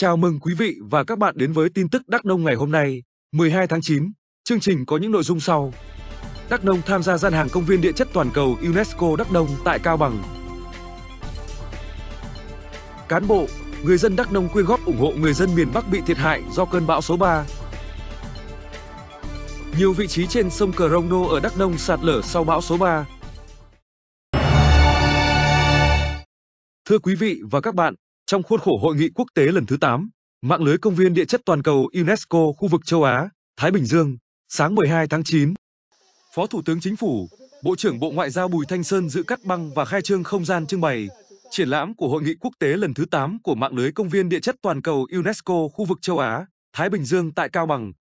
Chào mừng quý vị và các bạn đến với tin tức Đắk Nông ngày hôm nay, 12 tháng 9. Chương trình có những nội dung sau. Đắk Nông tham gia gian hàng công viên địa chất toàn cầu UNESCO Đắk Nông tại Cao Bằng. Cán bộ, người dân Đắk Nông quyên góp ủng hộ người dân miền Bắc bị thiệt hại do cơn bão số 3. Nhiều vị trí trên sông Cờ Rông Nô ở Đắk Nông sạt lở sau bão số 3. Thưa quý vị và các bạn, trong khuôn khổ hội nghị quốc tế lần thứ 8, mạng lưới công viên địa chất toàn cầu UNESCO khu vực châu Á, Thái Bình Dương, sáng 12 tháng 9. Phó Thủ tướng Chính phủ, Bộ trưởng Bộ Ngoại giao Bùi Thanh Sơn dự cắt băng và khai trương không gian trưng bày triển lãm của hội nghị quốc tế lần thứ 8 của mạng lưới công viên địa chất toàn cầu UNESCO khu vực châu Á, Thái Bình Dương tại Cao Bằng.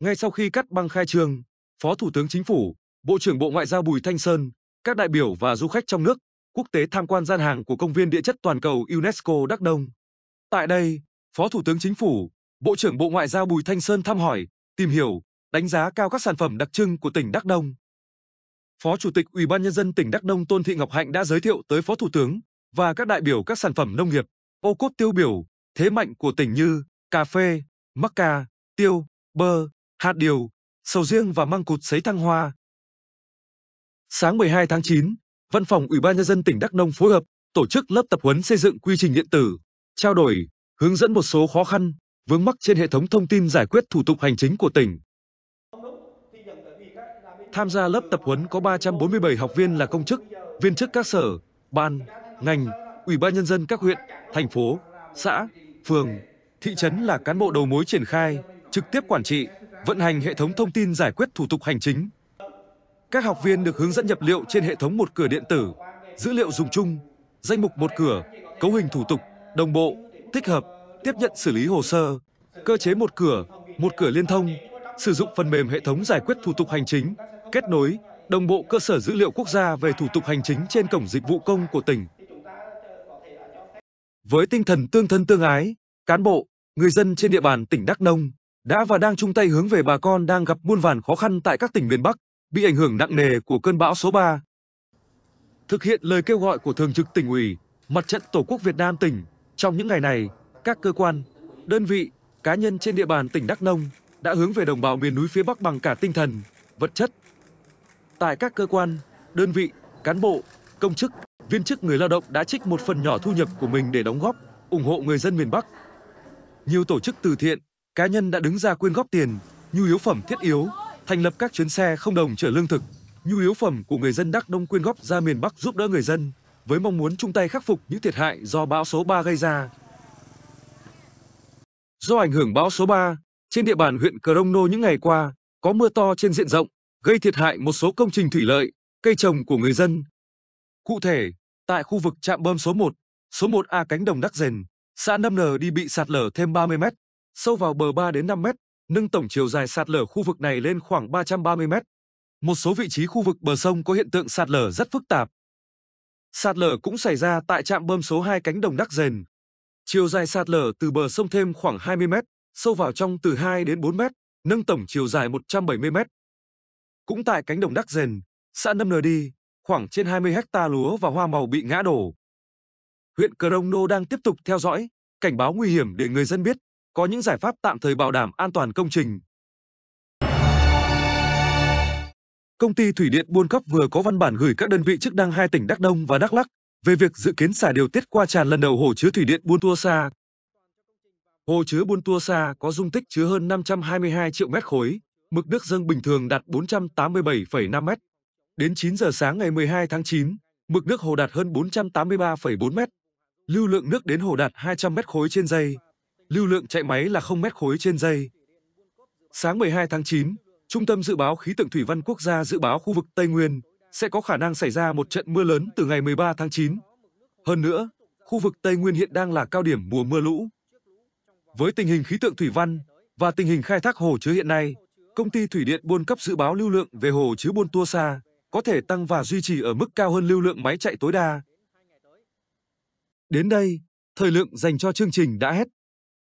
Ngay sau khi cắt băng khai trương, Phó Thủ tướng Chính phủ, Bộ trưởng Bộ Ngoại giao Bùi Thanh Sơn, các đại biểu và du khách trong nước quốc tế tham quan gian hàng của Công viên Địa chất Toàn cầu UNESCO Đắk Đông. Tại đây, Phó Thủ tướng Chính phủ, Bộ trưởng Bộ Ngoại giao Bùi Thanh Sơn thăm hỏi, tìm hiểu, đánh giá cao các sản phẩm đặc trưng của tỉnh Đắk Đông. Phó Chủ tịch Ủy ban nhân dân tỉnh Đắk Đông Tôn Thị Ngọc Hạnh đã giới thiệu tới Phó Thủ tướng và các đại biểu các sản phẩm nông nghiệp, ô cốt tiêu biểu, thế mạnh của tỉnh như cà phê, mắc ca, tiêu, bơ, hạt điều, sầu riêng và măng cụt sấy thăng hoa. Sáng 12 tháng 9, Văn phòng Ủy ban nhân dân tỉnh Đắk Nông phối hợp tổ chức lớp tập huấn xây dựng quy trình điện tử, trao đổi, hướng dẫn một số khó khăn, vướng mắc trên hệ thống thông tin giải quyết thủ tục hành chính của tỉnh. Tham gia lớp tập huấn có 347 học viên là công chức, viên chức các sở, ban, ngành, ủy ban nhân dân các huyện, thành phố, xã, phường, thị trấn là cán bộ đầu mối triển khai, trực tiếp quản trị, vận hành hệ thống thông tin giải quyết thủ tục hành chính các học viên được hướng dẫn nhập liệu trên hệ thống một cửa điện tử, dữ liệu dùng chung, danh mục một cửa, cấu hình thủ tục, đồng bộ, tích hợp, tiếp nhận xử lý hồ sơ, cơ chế một cửa, một cửa liên thông, sử dụng phần mềm hệ thống giải quyết thủ tục hành chính, kết nối, đồng bộ cơ sở dữ liệu quốc gia về thủ tục hành chính trên cổng dịch vụ công của tỉnh. Với tinh thần tương thân tương ái, cán bộ, người dân trên địa bàn tỉnh Đắk Nông đã và đang chung tay hướng về bà con đang gặp muôn vàn khó khăn tại các tỉnh miền Bắc bị ảnh hưởng nặng nề của cơn bão số 3. Thực hiện lời kêu gọi của Thường trực tỉnh ủy, Mặt trận Tổ quốc Việt Nam tỉnh, trong những ngày này, các cơ quan, đơn vị, cá nhân trên địa bàn tỉnh Đắk Nông đã hướng về đồng bào miền núi phía Bắc bằng cả tinh thần, vật chất. Tại các cơ quan, đơn vị, cán bộ, công chức, viên chức người lao động đã trích một phần nhỏ thu nhập của mình để đóng góp, ủng hộ người dân miền Bắc. Nhiều tổ chức từ thiện, cá nhân đã đứng ra quyên góp tiền, nhu yếu phẩm thiết yếu, thành lập các chuyến xe không đồng chở lương thực, nhu yếu phẩm của người dân Đắk Nông quyên góp ra miền Bắc giúp đỡ người dân, với mong muốn chung tay khắc phục những thiệt hại do bão số 3 gây ra. Do ảnh hưởng bão số 3, trên địa bàn huyện Cờ Đông Nô những ngày qua, có mưa to trên diện rộng, gây thiệt hại một số công trình thủy lợi, cây trồng của người dân. Cụ thể, tại khu vực trạm bơm số 1, số 1A cánh đồng Đắc Rền, xã Nâm Nờ đi bị sạt lở thêm 30 mét, sâu vào bờ 3 đến 5 mét, nâng tổng chiều dài sạt lở khu vực này lên khoảng 330 mét. Một số vị trí khu vực bờ sông có hiện tượng sạt lở rất phức tạp. Sạt lở cũng xảy ra tại trạm bơm số 2 cánh đồng Đắc Dền. Chiều dài sạt lở từ bờ sông thêm khoảng 20 mét, sâu vào trong từ 2 đến 4 mét, nâng tổng chiều dài 170 mét. Cũng tại cánh đồng Đắc Dền, xã Nâm Nờ Đi, khoảng trên 20 hecta lúa và hoa màu bị ngã đổ. Huyện Cờ Đông Nô đang tiếp tục theo dõi, cảnh báo nguy hiểm để người dân biết có những giải pháp tạm thời bảo đảm an toàn công trình. Công ty Thủy điện Buôn Cấp vừa có văn bản gửi các đơn vị chức năng hai tỉnh Đắk Nông và Đắk Lắk về việc dự kiến xả điều tiết qua tràn lần đầu hồ chứa thủy điện Buôn Tua Sa. Hồ chứa Buôn Tua Sa có dung tích chứa hơn 522 triệu mét khối, mực nước dâng bình thường đạt 487,5 mét. Đến 9 giờ sáng ngày 12 tháng 9, mực nước hồ đạt hơn 483,4 mét. Lưu lượng nước đến hồ đạt 200 mét khối trên giây lưu lượng chạy máy là 0 mét khối trên giây. Sáng 12 tháng 9, Trung tâm Dự báo Khí tượng Thủy văn Quốc gia dự báo khu vực Tây Nguyên sẽ có khả năng xảy ra một trận mưa lớn từ ngày 13 tháng 9. Hơn nữa, khu vực Tây Nguyên hiện đang là cao điểm mùa mưa lũ. Với tình hình khí tượng thủy văn và tình hình khai thác hồ chứa hiện nay, công ty thủy điện buôn cấp dự báo lưu lượng về hồ chứa buôn tua xa có thể tăng và duy trì ở mức cao hơn lưu lượng máy chạy tối đa. Đến đây, thời lượng dành cho chương trình đã hết.